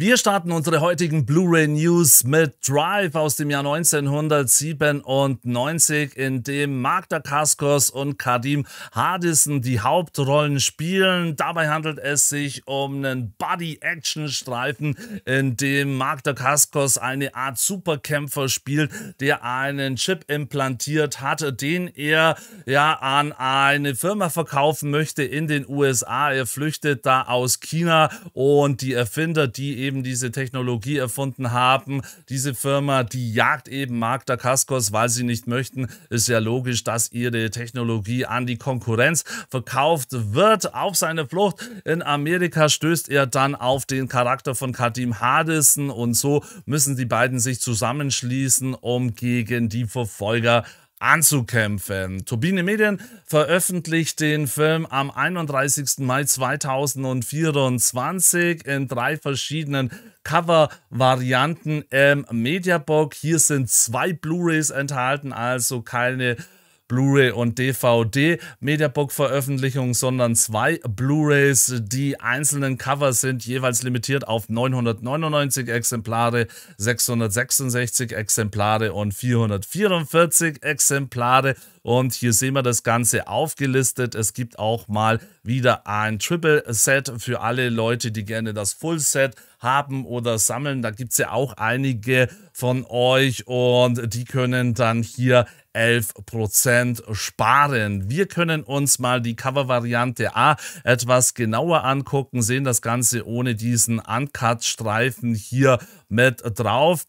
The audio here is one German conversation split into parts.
Wir starten unsere heutigen Blu-ray News mit Drive aus dem Jahr 1997, in dem Mark Kaskos und Kadim Hardison die Hauptrollen spielen. Dabei handelt es sich um einen Buddy-Action-Streifen, in dem Mark Kaskos eine Art Superkämpfer spielt, der einen Chip implantiert hat, den er ja an eine Firma verkaufen möchte in den USA. Er flüchtet da aus China und die Erfinder, die eben eben diese Technologie erfunden haben. Diese Firma, die jagt eben Magda Kaskos, weil sie nicht möchten. Ist ja logisch, dass ihre Technologie an die Konkurrenz verkauft wird. Auf seine Flucht in Amerika stößt er dann auf den Charakter von Kadim Hardison und so müssen die beiden sich zusammenschließen, um gegen die Verfolger zu anzukämpfen. Turbine Medien veröffentlicht den Film am 31. Mai 2024 in drei verschiedenen Cover-Varianten im Mediabook. Hier sind zwei Blu-rays enthalten, also keine Blu-ray und DVD Mediabook-Veröffentlichung, sondern zwei Blu-rays, die einzelnen Cover sind, jeweils limitiert auf 999 Exemplare, 666 Exemplare und 444 Exemplare. Und hier sehen wir das Ganze aufgelistet. Es gibt auch mal wieder ein Triple-Set für alle Leute, die gerne das Full-Set haben oder sammeln. Da gibt es ja auch einige von euch und die können dann hier 11% sparen. Wir können uns mal die Cover-Variante A etwas genauer angucken, sehen das Ganze ohne diesen Uncut-Streifen hier mit drauf.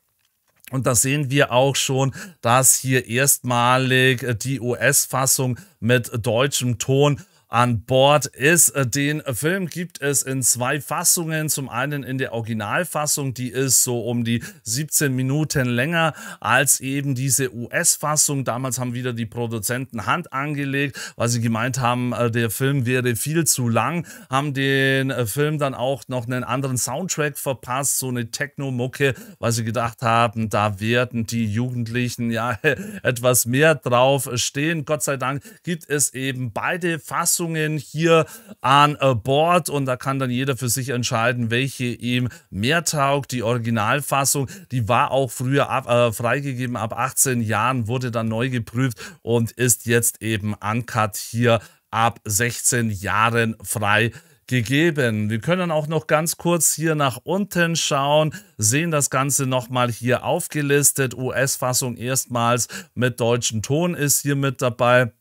Und da sehen wir auch schon, dass hier erstmalig die US-Fassung mit deutschem Ton an Bord ist. Äh, den äh, Film gibt es in zwei Fassungen. Zum einen in der Originalfassung, die ist so um die 17 Minuten länger als eben diese US-Fassung. Damals haben wieder die Produzenten Hand angelegt, weil sie gemeint haben, äh, der Film wäre viel zu lang. Haben den Film dann auch noch einen anderen Soundtrack verpasst, so eine Techno-Mucke, weil sie gedacht haben, da werden die Jugendlichen ja etwas mehr drauf stehen. Gott sei Dank gibt es eben beide Fassungen Messungen hier an äh, Bord und da kann dann jeder für sich entscheiden, welche ihm mehr taugt. Die Originalfassung, die war auch früher ab, äh, freigegeben ab 18 Jahren, wurde dann neu geprüft und ist jetzt eben uncut hier ab 16 Jahren frei gegeben. Wir können auch noch ganz kurz hier nach unten schauen, sehen das Ganze nochmal hier aufgelistet. US-Fassung erstmals mit deutschem Ton ist hier mit dabei.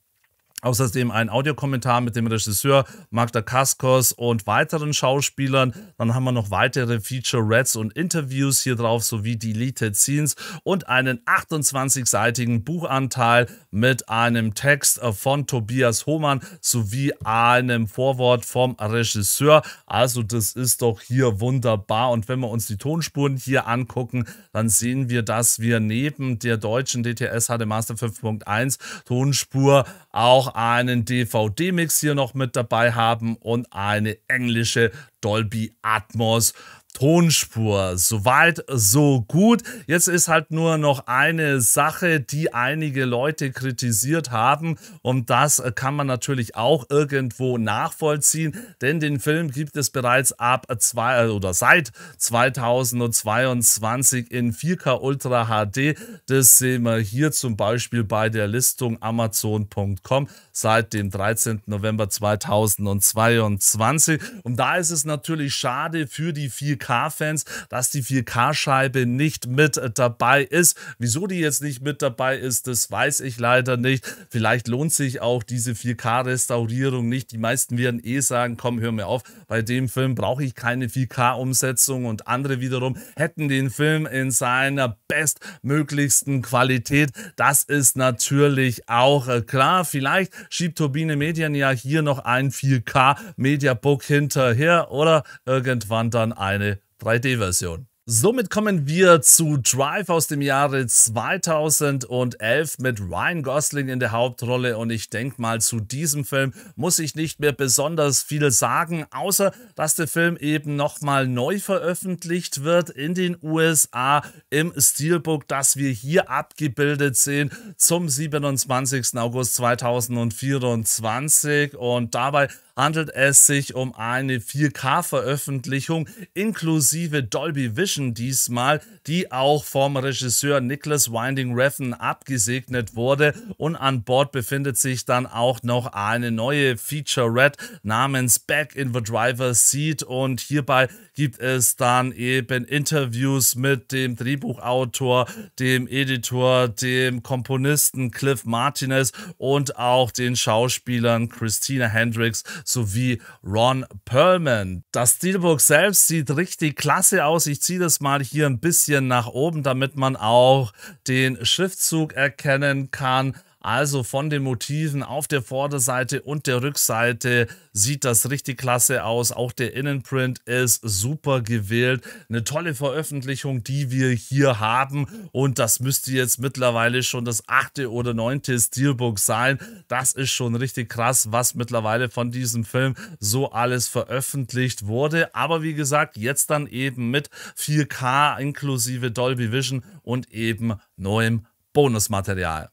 Außerdem ein Audiokommentar mit dem Regisseur Magda Kaskos und weiteren Schauspielern. Dann haben wir noch weitere Feature Reds und Interviews hier drauf, sowie Deleted Scenes und einen 28-seitigen Buchanteil mit einem Text von Tobias Hohmann sowie einem Vorwort vom Regisseur. Also das ist doch hier wunderbar. Und wenn wir uns die Tonspuren hier angucken, dann sehen wir, dass wir neben der deutschen DTS HD Master 5.1 Tonspur auch einen DVD-Mix hier noch mit dabei haben und eine englische Dolby Atmos Tonspur. Soweit, so gut. Jetzt ist halt nur noch eine Sache, die einige Leute kritisiert haben. Und das kann man natürlich auch irgendwo nachvollziehen, denn den Film gibt es bereits ab zwei, äh, oder seit 2022 in 4K Ultra HD. Das sehen wir hier zum Beispiel bei der Listung Amazon.com seit dem 13. November 2022. Und da ist es natürlich schade für die 4K 4K-Fans, dass die 4K-Scheibe nicht mit dabei ist. Wieso die jetzt nicht mit dabei ist, das weiß ich leider nicht. Vielleicht lohnt sich auch diese 4K-Restaurierung nicht. Die meisten werden eh sagen, komm, hör mir auf, bei dem Film brauche ich keine 4K-Umsetzung und andere wiederum hätten den Film in seiner bestmöglichsten Qualität. Das ist natürlich auch äh, klar. Vielleicht schiebt Turbine Medien ja hier noch ein 4K-Mediabook hinterher oder irgendwann dann eine 3D-Version. Somit kommen wir zu Drive aus dem Jahre 2011 mit Ryan Gosling in der Hauptrolle und ich denke mal, zu diesem Film muss ich nicht mehr besonders viel sagen, außer dass der Film eben nochmal neu veröffentlicht wird in den USA im Steelbook, das wir hier abgebildet sehen zum 27. August 2024 und dabei handelt es sich um eine 4K-Veröffentlichung inklusive Dolby Vision diesmal, die auch vom Regisseur Nicholas Winding Refn abgesegnet wurde. Und an Bord befindet sich dann auch noch eine neue Feature Red namens Back in the Driver's Seat. Und hierbei gibt es dann eben Interviews mit dem Drehbuchautor, dem Editor, dem Komponisten Cliff Martinez und auch den Schauspielern Christina Hendricks sowie Ron Perlman. Das Steelbook selbst sieht richtig klasse aus. Ich ziehe das mal hier ein bisschen nach oben, damit man auch den Schriftzug erkennen kann. Also von den Motiven auf der Vorderseite und der Rückseite sieht das richtig klasse aus. Auch der Innenprint ist super gewählt. Eine tolle Veröffentlichung, die wir hier haben. Und das müsste jetzt mittlerweile schon das achte oder neunte Steelbook sein. Das ist schon richtig krass, was mittlerweile von diesem Film so alles veröffentlicht wurde. Aber wie gesagt, jetzt dann eben mit 4K inklusive Dolby Vision und eben neuem Bonusmaterial.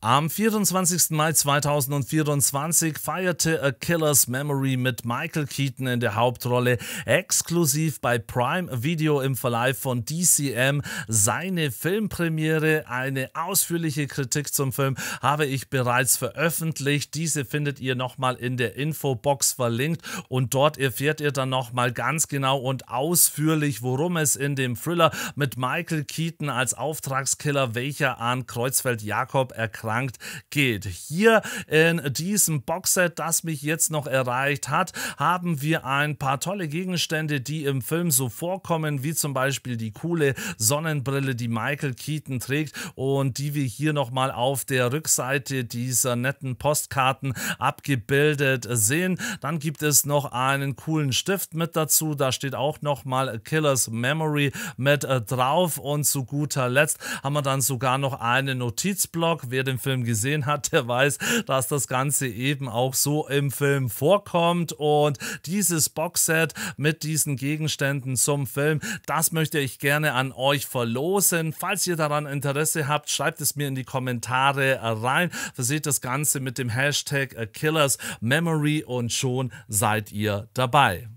Am 24. Mai 2024 feierte A Killer's Memory mit Michael Keaton in der Hauptrolle exklusiv bei Prime Video im Verleih von DCM seine Filmpremiere. Eine ausführliche Kritik zum Film habe ich bereits veröffentlicht. Diese findet ihr nochmal in der Infobox verlinkt und dort erfährt ihr dann nochmal ganz genau und ausführlich, worum es in dem Thriller mit Michael Keaton als Auftragskiller, welcher an Kreuzfeld Jakob erkrankt erkrankt geht. Hier in diesem Boxset, das mich jetzt noch erreicht hat, haben wir ein paar tolle Gegenstände, die im Film so vorkommen, wie zum Beispiel die coole Sonnenbrille, die Michael Keaton trägt und die wir hier nochmal auf der Rückseite dieser netten Postkarten abgebildet sehen. Dann gibt es noch einen coolen Stift mit dazu, da steht auch nochmal Killer's Memory mit äh, drauf und zu guter Letzt haben wir dann sogar noch einen Notizblock. Wer den den Film gesehen hat, der weiß, dass das Ganze eben auch so im Film vorkommt. Und dieses Boxset mit diesen Gegenständen zum Film, das möchte ich gerne an euch verlosen. Falls ihr daran Interesse habt, schreibt es mir in die Kommentare rein. Verseht das Ganze mit dem Hashtag Killers Memory und schon seid ihr dabei.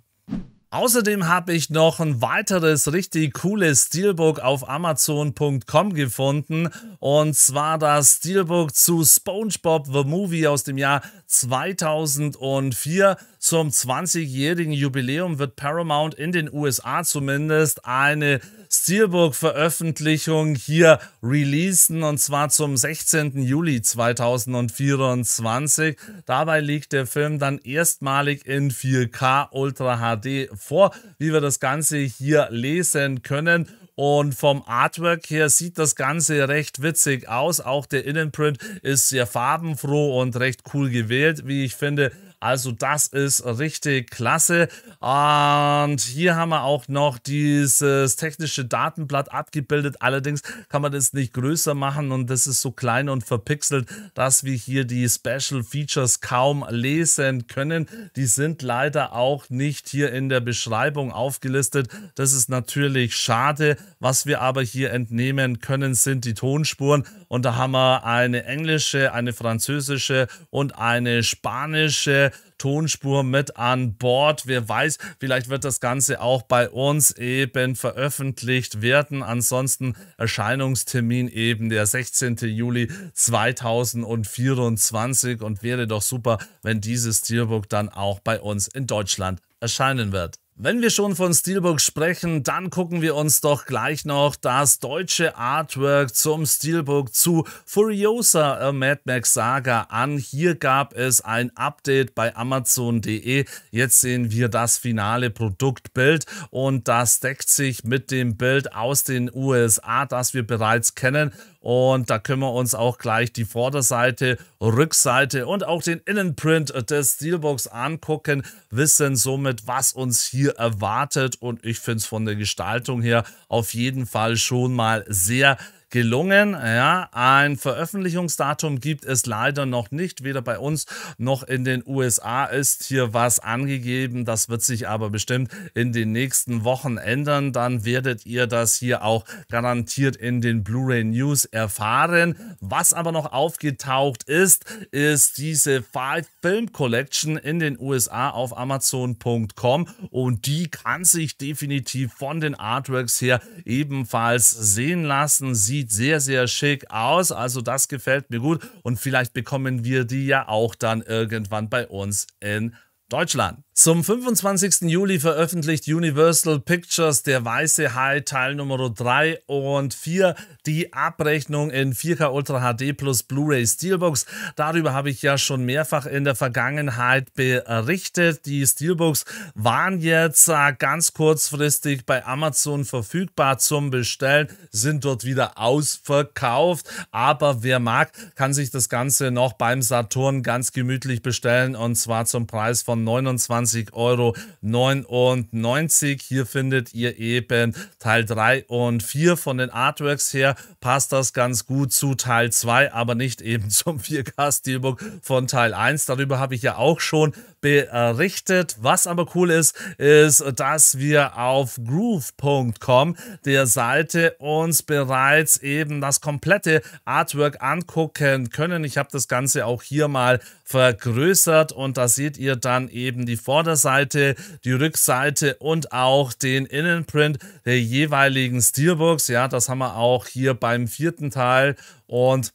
Außerdem habe ich noch ein weiteres richtig cooles Steelbook auf Amazon.com gefunden. Und zwar das Steelbook zu SpongeBob The Movie aus dem Jahr 2004. Zum 20-jährigen Jubiläum wird Paramount in den USA zumindest eine Steelbook-Veröffentlichung hier releasen und zwar zum 16. Juli 2024. Dabei liegt der Film dann erstmalig in 4K Ultra HD vor, wie wir das Ganze hier lesen können. Und vom Artwork her sieht das Ganze recht witzig aus. Auch der Innenprint ist sehr farbenfroh und recht cool gewählt, wie ich finde. Also das ist richtig klasse. Und hier haben wir auch noch dieses technische Datenblatt abgebildet. Allerdings kann man das nicht größer machen und das ist so klein und verpixelt, dass wir hier die Special Features kaum lesen können. Die sind leider auch nicht hier in der Beschreibung aufgelistet. Das ist natürlich schade. Was wir aber hier entnehmen können, sind die Tonspuren. Und da haben wir eine englische, eine französische und eine spanische Tonspur mit an Bord. Wer weiß, vielleicht wird das Ganze auch bei uns eben veröffentlicht werden. Ansonsten Erscheinungstermin eben der 16. Juli 2024 und wäre doch super, wenn dieses Steelbook dann auch bei uns in Deutschland erscheinen wird. Wenn wir schon von Steelbook sprechen, dann gucken wir uns doch gleich noch das deutsche Artwork zum Steelbook zu Furiosa A Mad Max Saga an. Hier gab es ein Update bei Amazon.de. Jetzt sehen wir das finale Produktbild und das deckt sich mit dem Bild aus den USA, das wir bereits kennen. Und da können wir uns auch gleich die Vorderseite, Rückseite und auch den Innenprint des Steelbooks angucken, wissen somit, was uns hier erwartet. Und ich finde es von der Gestaltung her auf jeden Fall schon mal sehr, gelungen. Ja, ein Veröffentlichungsdatum gibt es leider noch nicht, weder bei uns noch in den USA ist hier was angegeben. Das wird sich aber bestimmt in den nächsten Wochen ändern. Dann werdet ihr das hier auch garantiert in den Blu-ray News erfahren. Was aber noch aufgetaucht ist, ist diese Five Film Collection in den USA auf Amazon.com und die kann sich definitiv von den Artworks her ebenfalls sehen lassen. Sie sieht sehr, sehr schick aus. Also das gefällt mir gut. Und vielleicht bekommen wir die ja auch dann irgendwann bei uns in Deutschland. Zum 25. Juli veröffentlicht Universal Pictures der weiße Hai Teil Nummer 3 und 4 die Abrechnung in 4K Ultra HD plus Blu-ray Steelbox. Darüber habe ich ja schon mehrfach in der Vergangenheit berichtet. Die Steelbox waren jetzt äh, ganz kurzfristig bei Amazon verfügbar zum Bestellen, sind dort wieder ausverkauft. Aber wer mag, kann sich das Ganze noch beim Saturn ganz gemütlich bestellen und zwar zum Preis von 29 29,99 Euro. Hier findet ihr eben Teil 3 und 4 von den Artworks her. Passt das ganz gut zu Teil 2, aber nicht eben zum 4K-Steelbook von Teil 1. Darüber habe ich ja auch schon berichtet. Was aber cool ist, ist, dass wir auf groove.com, der Seite, uns bereits eben das komplette Artwork angucken können. Ich habe das Ganze auch hier mal vergrößert und da seht ihr dann eben die Vor Vorderseite, die Rückseite und auch den Innenprint der jeweiligen Steelbooks. Ja, das haben wir auch hier beim vierten Teil und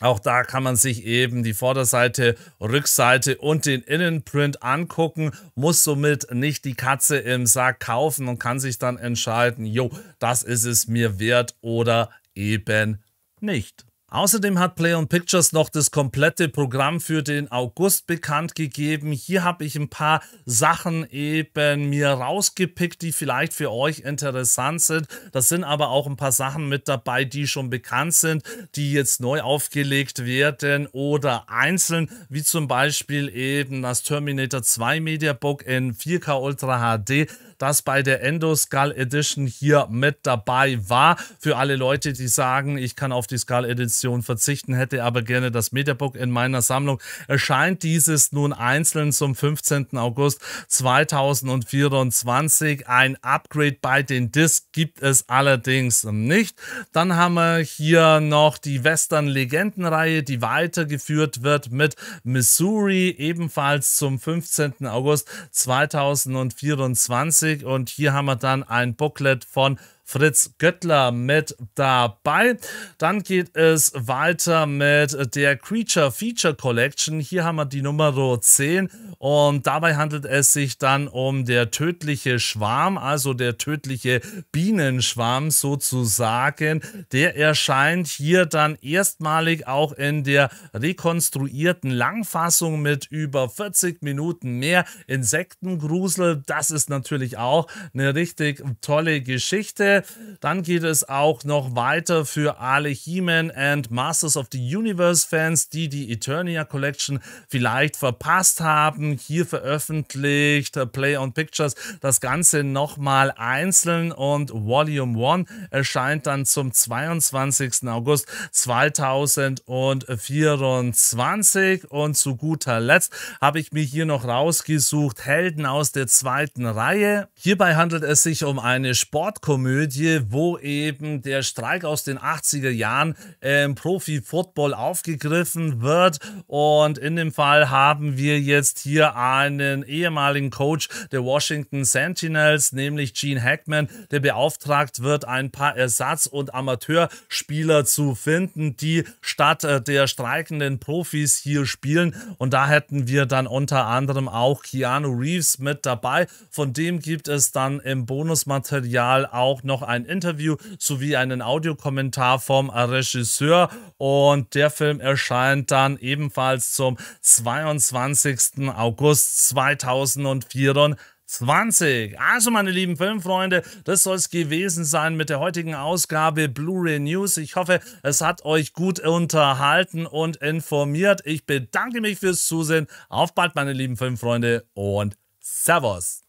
auch da kann man sich eben die Vorderseite, Rückseite und den Innenprint angucken, muss somit nicht die Katze im Sack kaufen und kann sich dann entscheiden, jo, das ist es mir wert oder eben nicht. Außerdem hat Play on Pictures noch das komplette Programm für den August bekannt gegeben. Hier habe ich ein paar Sachen eben mir rausgepickt, die vielleicht für euch interessant sind. Das sind aber auch ein paar Sachen mit dabei, die schon bekannt sind, die jetzt neu aufgelegt werden oder einzeln, wie zum Beispiel eben das Terminator 2 Mediabook in 4K Ultra HD das bei der Endoskull Edition hier mit dabei war. Für alle Leute, die sagen, ich kann auf die Skull Edition verzichten, hätte aber gerne das Mediabook in meiner Sammlung, erscheint dieses nun einzeln zum 15. August 2024. Ein Upgrade bei den Discs gibt es allerdings nicht. Dann haben wir hier noch die western Legendenreihe, die weitergeführt wird mit Missouri, ebenfalls zum 15. August 2024. Classic. Und hier haben wir dann ein Booklet von Fritz Göttler mit dabei. Dann geht es weiter mit der Creature Feature Collection. Hier haben wir die Nummer 10 und dabei handelt es sich dann um der tödliche Schwarm, also der tödliche Bienenschwarm sozusagen. Der erscheint hier dann erstmalig auch in der rekonstruierten Langfassung mit über 40 Minuten mehr Insektengrusel. Das ist natürlich auch eine richtig tolle Geschichte. Dann geht es auch noch weiter für alle He-Man and Masters of the Universe Fans, die die Eternia Collection vielleicht verpasst haben wurden hier veröffentlicht, äh, Play on Pictures, das Ganze nochmal einzeln und Volume 1 erscheint dann zum 22. August 2024 und zu guter Letzt habe ich mir hier noch rausgesucht Helden aus der zweiten Reihe. Hierbei handelt es sich um eine Sportkomödie, wo eben der Streik aus den 80er Jahren im ähm, Profi-Football aufgegriffen wird und in dem Fall haben wir jetzt hier wir einen ehemaligen Coach der Washington Sentinels, nämlich Gene Hackman, der beauftragt wird, ein paar Ersatz- und Amateurspieler zu finden, die statt äh, der streikenden Profis hier spielen. Und da hätten wir dann unter anderem auch Keanu Reeves mit dabei. Von dem gibt es dann im Bonusmaterial auch noch ein Interview sowie einen Audiokommentar vom Regisseur. Und der Film erscheint dann ebenfalls zum 22. August August 2004. 20. Also, meine lieben Filmfreunde, das soll es gewesen sein mit der heutigen Ausgabe Blu-ray News. Ich hoffe, es hat euch gut unterhalten und informiert. Ich bedanke mich fürs Zusehen. Auf bald, meine lieben Filmfreunde, und Servus.